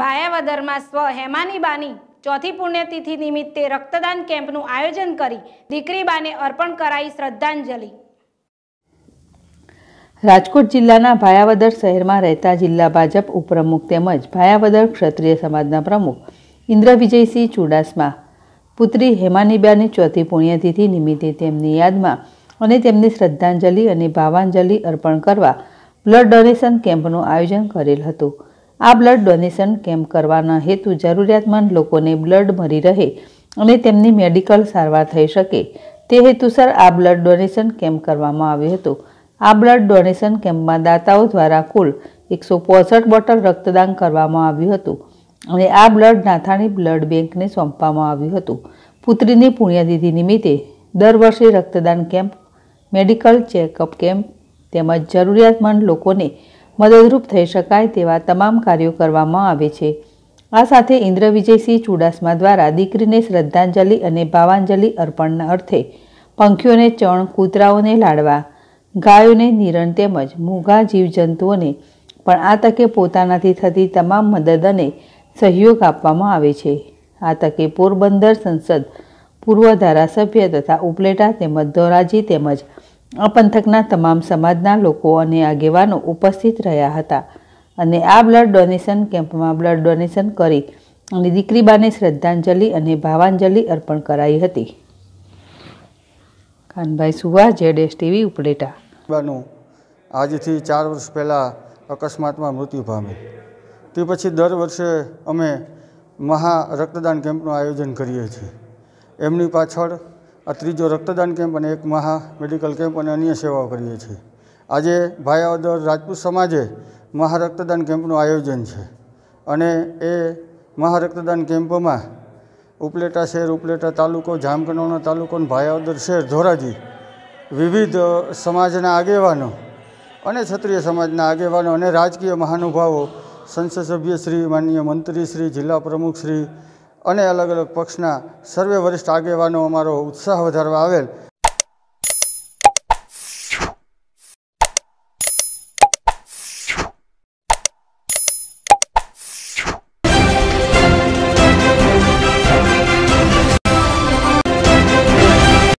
ભાયાવદરમાં સ્વ હેમાની બાની ચોથી પુણ્યતિથિ નિમિત્તે રક્તદાન કેમ્પનું આયોજન કરી દીકરી બાને અર્પણ કરાઈ શ્રદ્ધાંજલિ રાજકોટ જિલ્લાના ભાયાવદર શહેરમાં રહેતા જિલ્લા ભાજપ ઉપપ્રમુખ તેમજ ભાયાવદર ક્ષત્રિય સમાજના પ્રમુખ ઇન્દ્ર વિજયસિંહ ચુડાસમા પુત્રી હેમાનીબાની ચોથી પુણ્યતિથિ નિમિત્તે તેમની યાદમાં અને તેમને શ્રદ્ધાંજલિ અને ભાવાંજલિ અર્પણ કરવા બ્લડ ડોનેશન કેમ્પનું આયોજન કરેલ હતું આ બ્લડ ડોનેશન કેમ્પ કરવાના હેતુ જરૂરિયાતમંદ લોકોને બ્લડ મળી રહે અને તેમની મેડિકલ સારવાર થઈ શકે તે હેતુસર આ બ્લડ ડોનેશન કેમ્પ કરવામાં આવ્યો હતો આ બ્લડ ડોનેશન કેમ્પમાં દાતાઓ દ્વારા કુલ એકસો પોસઠ બોટલ રક્તદાન કરવામાં આવ્યું હતું અને આ બ્લડ નાથાણી બ્લડ બેંકને સોંપવામાં આવ્યું હતું પુત્રીની પુણ્યતિથિ નિમિત્તે દર વર્ષે રક્તદાન કેમ્પ મેડિકલ ચેકઅપ કેમ્પ તેમજ જરૂરિયાતમંદ લોકોને મદદરૂપ થઈ શકાય તેવા તમામ કાર્યો કરવામાં આવે છે આ સાથે ઇન્દ્ર વિજયસિંહ ચુડાસમા દ્વારા દીકરીને શ્રદ્ધાંજલિ અને ભાવાંજલિ અર્પણના અર્થે પંખીઓને ચણ કૂતરાઓને લાડવા ગાયોને નિરણ તેમજ મૂગા જીવજંતુઓને પણ આ તકે પોતાનાથી થતી તમામ મદદ અને સહયોગ આપવામાં આવે છે આ તકે પોરબંદર સંસદ પૂર્વ ધારાસભ્ય તથા ઉપલેટા તેમજ ધોરાજી તેમજ આ પંથકના તમામ સમાજના લોકો અને આગેવાનો ઉપસ્થિત રહ્યા હતા અને આ બ્લડ ડોનેશન કેમ્પમાં બ્લડ ડોનેશન કરી અને દીકરીબાને શ્રદ્ધાંજલિ અને ભાવાંજલિ અર્પણ કરાઈ હતી ખાનભાઈ સુવા જેડ એસ ટીવી ઉપડેટા બાનું આજથી ચાર વર્ષ પહેલાં અકસ્માતમાં મૃત્યુ પામી તે પછી દર વર્ષે અમે મહા રક્તદાન કેમ્પનું આયોજન કરીએ છીએ એમની પાછળ આ ત્રીજો રક્તદાન કેમ્પ અને એક મહા મેડિકલ કેમ્પ અને અન્ય સેવાઓ કરીએ છીએ આજે ભાયાવદર રાજપૂત સમાજે મહા રક્તદાન કેમ્પનું આયોજન છે અને એ મહા રક્તદાન કેમ્પમાં ઉપલેટા શહેર ઉપલેટા તાલુકો જામકંડોરણા તાલુકો અને ભાયાવદર શહેર ધોરાજી વિવિધ સમાજના આગેવાનો અને ક્ષત્રિય સમાજના આગેવાનો અને રાજકીય મહાનુભાવો સંસદ સભ્ય શ્રી માનનીય મંત્રી શ્રી જિલ્લા પ્રમુખ શ્રી અને અલગ અલગ પક્ષના સર્વે વરિષ્ઠ આગેવાનો અમારો ઉત્સાહ વધારવા આવેલ